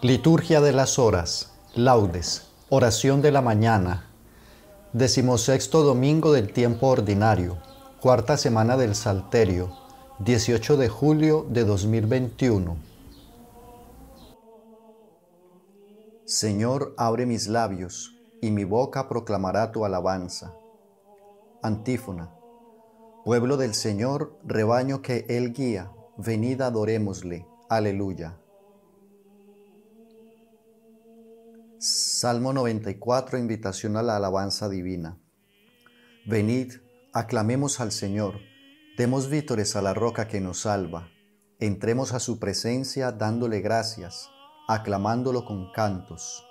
Liturgia de las Horas, Laudes, Oración de la Mañana, Decimosexto domingo del tiempo ordinario, cuarta semana del Salterio, 18 de julio de 2021. Señor, abre mis labios, y mi boca proclamará tu alabanza. Antífona. Pueblo del Señor, rebaño que Él guía, venida adorémosle. Aleluya. Salmo 94, invitación a la alabanza divina. Venid, aclamemos al Señor, demos vítores a la roca que nos salva, entremos a su presencia dándole gracias, aclamándolo con cantos.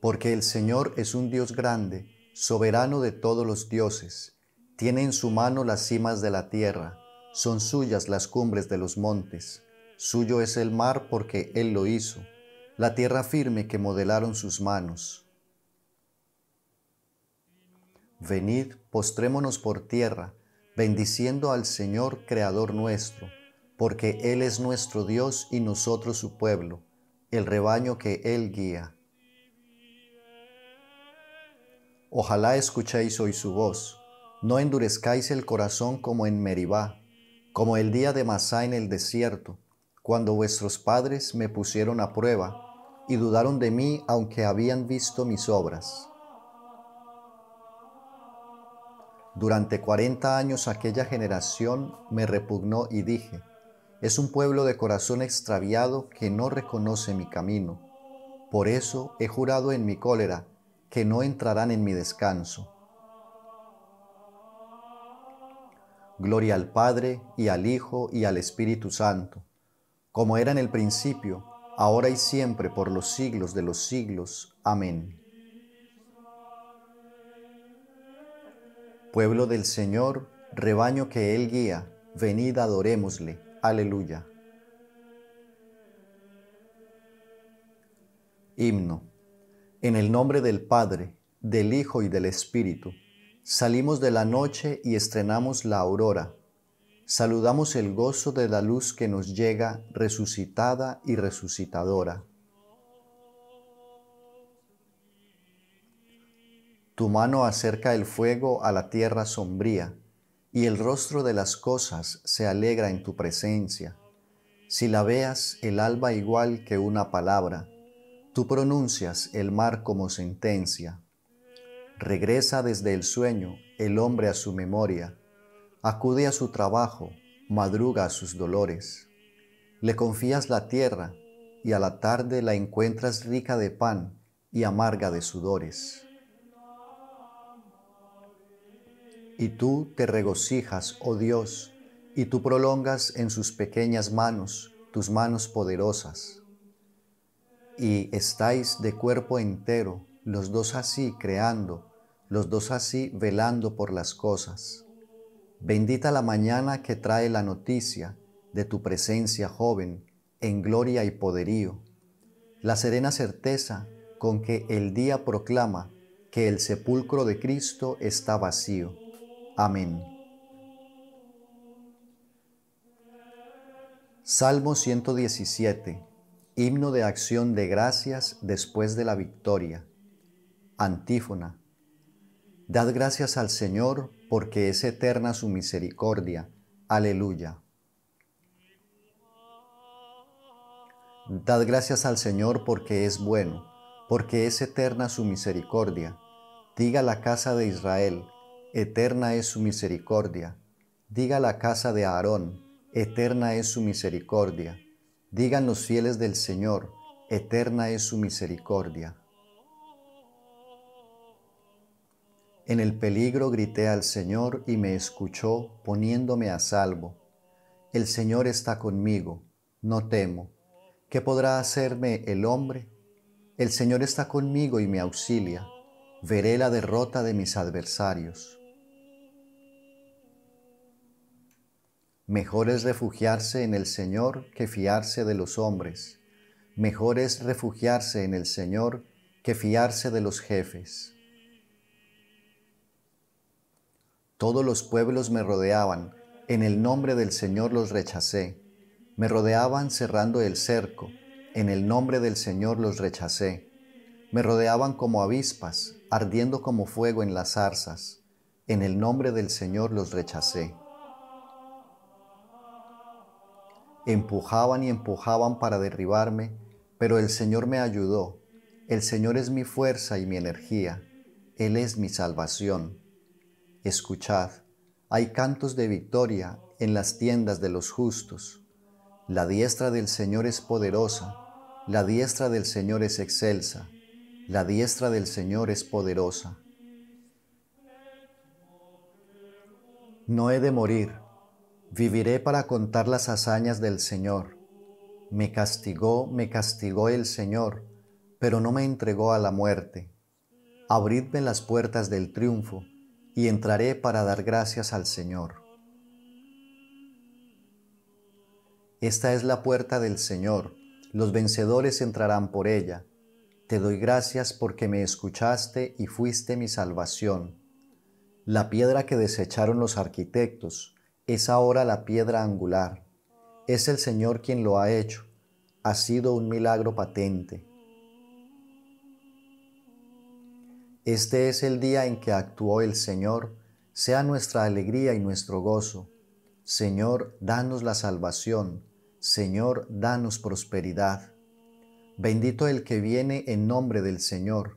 Porque el Señor es un Dios grande, soberano de todos los dioses, tiene en su mano las cimas de la tierra, son suyas las cumbres de los montes Suyo es el mar porque Él lo hizo, la tierra firme que modelaron sus manos. Venid, postrémonos por tierra, bendiciendo al Señor Creador nuestro, porque Él es nuestro Dios y nosotros su pueblo, el rebaño que Él guía. Ojalá escuchéis hoy su voz, no endurezcáis el corazón como en Meribá, como el día de Masá en el desierto, cuando vuestros padres me pusieron a prueba y dudaron de mí aunque habían visto mis obras. Durante cuarenta años aquella generación me repugnó y dije, es un pueblo de corazón extraviado que no reconoce mi camino. Por eso he jurado en mi cólera que no entrarán en mi descanso. Gloria al Padre y al Hijo y al Espíritu Santo como era en el principio, ahora y siempre, por los siglos de los siglos. Amén. Pueblo del Señor, rebaño que Él guía, venid adorémosle. Aleluya. Himno. En el nombre del Padre, del Hijo y del Espíritu, salimos de la noche y estrenamos la aurora saludamos el gozo de la luz que nos llega resucitada y resucitadora. Tu mano acerca el fuego a la tierra sombría, y el rostro de las cosas se alegra en tu presencia. Si la veas el alba igual que una palabra, tú pronuncias el mar como sentencia. Regresa desde el sueño el hombre a su memoria, acude a su trabajo, madruga a sus dolores. Le confías la tierra y a la tarde la encuentras rica de pan y amarga de sudores. Y tú te regocijas, oh Dios, y tú prolongas en sus pequeñas manos tus manos poderosas. Y estáis de cuerpo entero, los dos así creando, los dos así velando por las cosas. Bendita la mañana que trae la noticia de tu presencia joven en gloria y poderío, la serena certeza con que el día proclama que el sepulcro de Cristo está vacío. Amén. Salmo 117, himno de acción de gracias después de la victoria. Antífona. Dad gracias al Señor, porque es eterna su misericordia. Aleluya. Dad gracias al Señor, porque es bueno, porque es eterna su misericordia. Diga la casa de Israel, eterna es su misericordia. Diga la casa de Aarón, eterna es su misericordia. Digan los fieles del Señor, eterna es su misericordia. En el peligro grité al Señor y me escuchó poniéndome a salvo. El Señor está conmigo, no temo. ¿Qué podrá hacerme el hombre? El Señor está conmigo y me auxilia. Veré la derrota de mis adversarios. Mejor es refugiarse en el Señor que fiarse de los hombres. Mejor es refugiarse en el Señor que fiarse de los jefes. Todos los pueblos me rodeaban, en el nombre del Señor los rechacé. Me rodeaban cerrando el cerco, en el nombre del Señor los rechacé. Me rodeaban como avispas, ardiendo como fuego en las zarzas. En el nombre del Señor los rechacé. Empujaban y empujaban para derribarme, pero el Señor me ayudó. El Señor es mi fuerza y mi energía. Él es mi salvación. Escuchad, hay cantos de victoria en las tiendas de los justos. La diestra del Señor es poderosa, la diestra del Señor es excelsa, la diestra del Señor es poderosa. No he de morir, viviré para contar las hazañas del Señor. Me castigó, me castigó el Señor, pero no me entregó a la muerte. Abridme las puertas del triunfo y entraré para dar gracias al Señor. Esta es la puerta del Señor, los vencedores entrarán por ella. Te doy gracias porque me escuchaste y fuiste mi salvación. La piedra que desecharon los arquitectos es ahora la piedra angular. Es el Señor quien lo ha hecho. Ha sido un milagro patente. Este es el día en que actuó el Señor, sea nuestra alegría y nuestro gozo. Señor, danos la salvación. Señor, danos prosperidad. Bendito el que viene en nombre del Señor.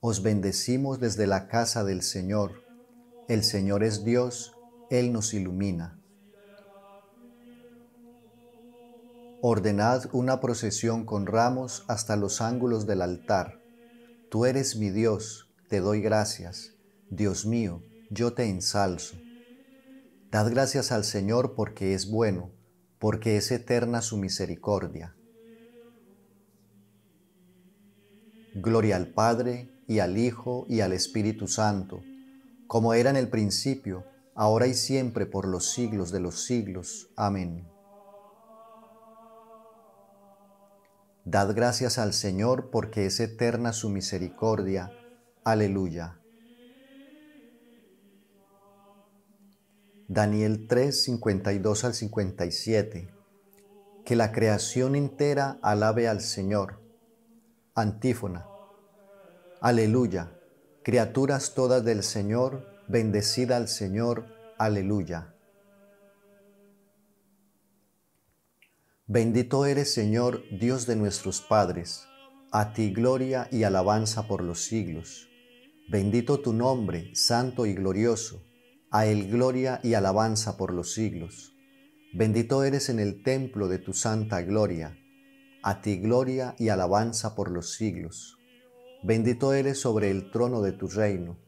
Os bendecimos desde la casa del Señor. El Señor es Dios, Él nos ilumina. Ordenad una procesión con ramos hasta los ángulos del altar. Tú eres mi Dios, te doy gracias. Dios mío, yo te ensalzo. Dad gracias al Señor porque es bueno, porque es eterna su misericordia. Gloria al Padre, y al Hijo, y al Espíritu Santo, como era en el principio, ahora y siempre, por los siglos de los siglos. Amén. Dad gracias al Señor porque es eterna su misericordia Aleluya. Daniel 3, 52 al 57. Que la creación entera alabe al Señor. Antífona. Aleluya. Criaturas todas del Señor, bendecida al Señor. Aleluya. Bendito eres, Señor, Dios de nuestros padres. A ti gloria y alabanza por los siglos. Bendito tu nombre, santo y glorioso, a él gloria y alabanza por los siglos. Bendito eres en el templo de tu santa gloria, a ti gloria y alabanza por los siglos. Bendito eres sobre el trono de tu reino,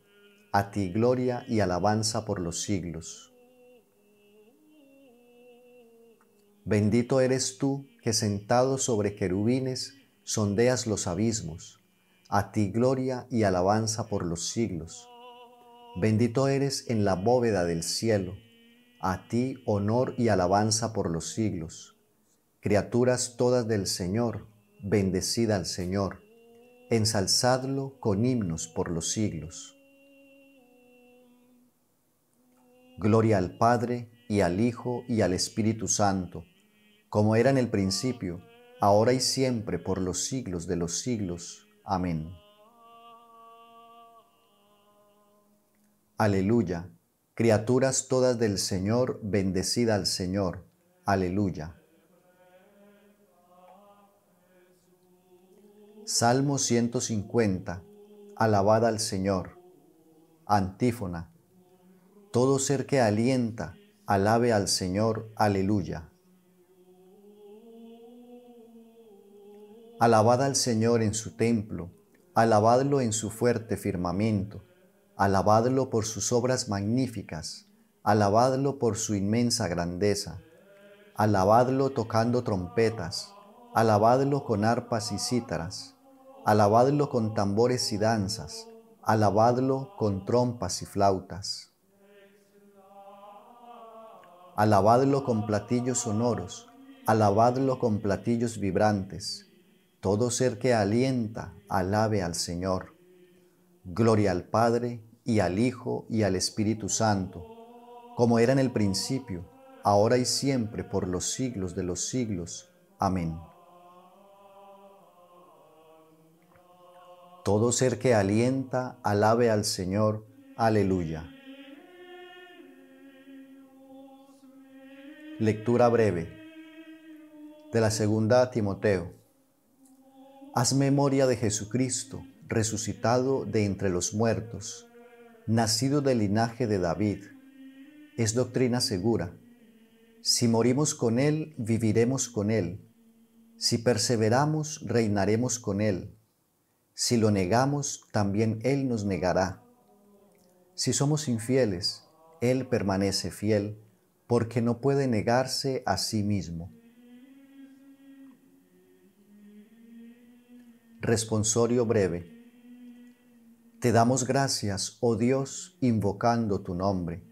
a ti gloria y alabanza por los siglos. Bendito eres tú que sentado sobre querubines sondeas los abismos a ti gloria y alabanza por los siglos. Bendito eres en la bóveda del cielo. A ti honor y alabanza por los siglos. Criaturas todas del Señor, bendecida al Señor. Ensalzadlo con himnos por los siglos. Gloria al Padre y al Hijo y al Espíritu Santo, como era en el principio, ahora y siempre, por los siglos de los siglos. Amén. Aleluya. Criaturas todas del Señor, bendecida al Señor. Aleluya. Salmo 150. alabada al Señor. Antífona. Todo ser que alienta, alabe al Señor. Aleluya. Alabad al Señor en su templo, alabadlo en su fuerte firmamento, alabadlo por sus obras magníficas, alabadlo por su inmensa grandeza, alabadlo tocando trompetas, alabadlo con arpas y cítaras, alabadlo con tambores y danzas, alabadlo con trompas y flautas. Alabadlo con platillos sonoros, alabadlo con platillos vibrantes, todo ser que alienta, alabe al Señor. Gloria al Padre y al Hijo y al Espíritu Santo, como era en el principio, ahora y siempre, por los siglos de los siglos. Amén. Todo ser que alienta, alabe al Señor. Aleluya. Lectura breve de la segunda Timoteo. Haz memoria de Jesucristo, resucitado de entre los muertos, nacido del linaje de David. Es doctrina segura. Si morimos con Él, viviremos con Él. Si perseveramos, reinaremos con Él. Si lo negamos, también Él nos negará. Si somos infieles, Él permanece fiel, porque no puede negarse a sí mismo. Responsorio breve. Te damos gracias, oh Dios, invocando tu nombre.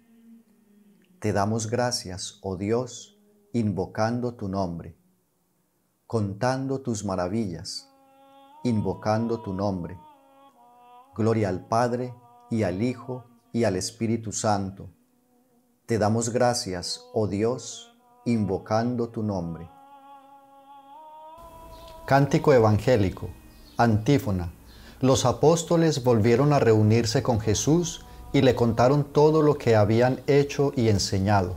Te damos gracias, oh Dios, invocando tu nombre, contando tus maravillas, invocando tu nombre. Gloria al Padre y al Hijo y al Espíritu Santo. Te damos gracias, oh Dios, invocando tu nombre. Cántico Evangélico Antífona. Los apóstoles volvieron a reunirse con Jesús y le contaron todo lo que habían hecho y enseñado.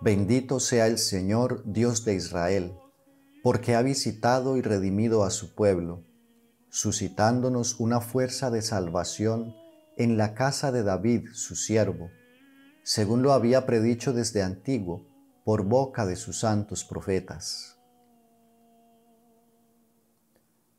Bendito sea el Señor Dios de Israel, porque ha visitado y redimido a su pueblo, suscitándonos una fuerza de salvación en la casa de David, su siervo, según lo había predicho desde antiguo por boca de sus santos profetas.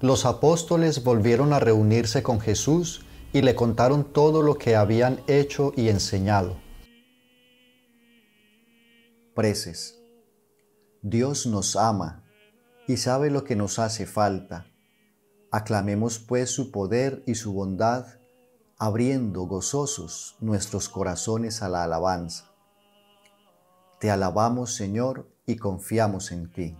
los apóstoles volvieron a reunirse con Jesús y le contaron todo lo que habían hecho y enseñado. Preces. Dios nos ama y sabe lo que nos hace falta. Aclamemos pues su poder y su bondad, abriendo gozosos nuestros corazones a la alabanza. Te alabamos, Señor, y confiamos en ti.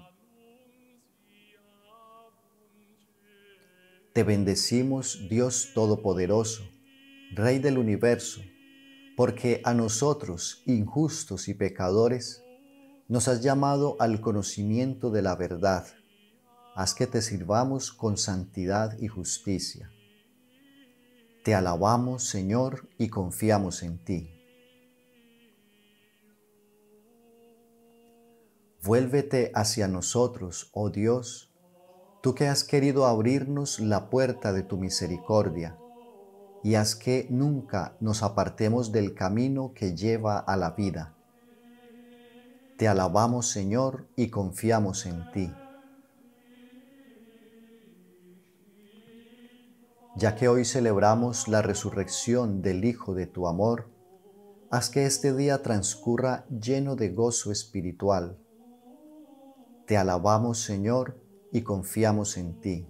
Te bendecimos, Dios Todopoderoso, Rey del universo, porque a nosotros, injustos y pecadores, nos has llamado al conocimiento de la verdad. Haz que te sirvamos con santidad y justicia. Te alabamos, Señor, y confiamos en ti. Vuélvete hacia nosotros, oh Dios, tú que has querido abrirnos la puerta de tu misericordia, y haz que nunca nos apartemos del camino que lleva a la vida. Te alabamos Señor y confiamos en ti. Ya que hoy celebramos la resurrección del Hijo de tu amor, haz que este día transcurra lleno de gozo espiritual. Te alabamos Señor y confiamos en ti.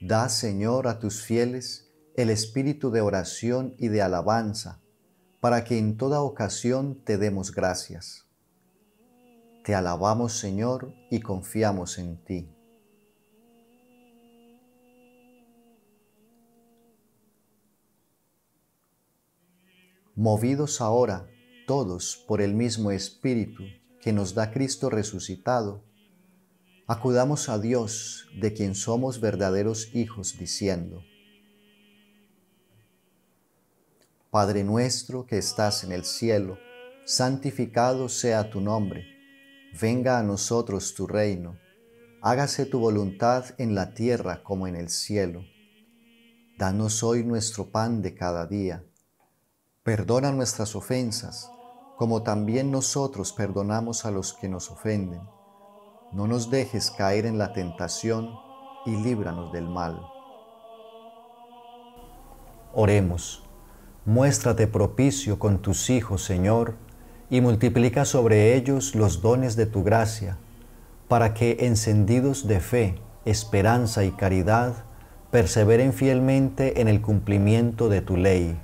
Da, Señor, a tus fieles el espíritu de oración y de alabanza, para que en toda ocasión te demos gracias. Te alabamos, Señor, y confiamos en ti. Movidos ahora todos por el mismo espíritu, que nos da Cristo resucitado, acudamos a Dios de quien somos verdaderos hijos diciendo, Padre nuestro que estás en el cielo, santificado sea tu nombre, venga a nosotros tu reino, hágase tu voluntad en la tierra como en el cielo. Danos hoy nuestro pan de cada día, perdona nuestras ofensas, como también nosotros perdonamos a los que nos ofenden. No nos dejes caer en la tentación y líbranos del mal. Oremos, muéstrate propicio con tus hijos, Señor, y multiplica sobre ellos los dones de tu gracia, para que, encendidos de fe, esperanza y caridad, perseveren fielmente en el cumplimiento de tu ley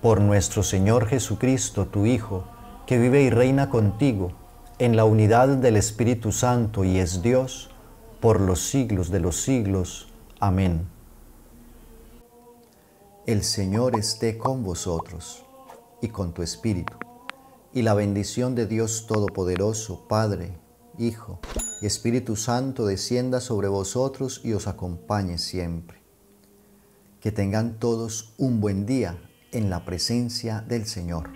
por nuestro Señor Jesucristo, tu Hijo, que vive y reina contigo, en la unidad del Espíritu Santo y es Dios, por los siglos de los siglos. Amén. El Señor esté con vosotros y con tu Espíritu, y la bendición de Dios Todopoderoso, Padre, Hijo y Espíritu Santo descienda sobre vosotros y os acompañe siempre. Que tengan todos un buen día en la presencia del Señor.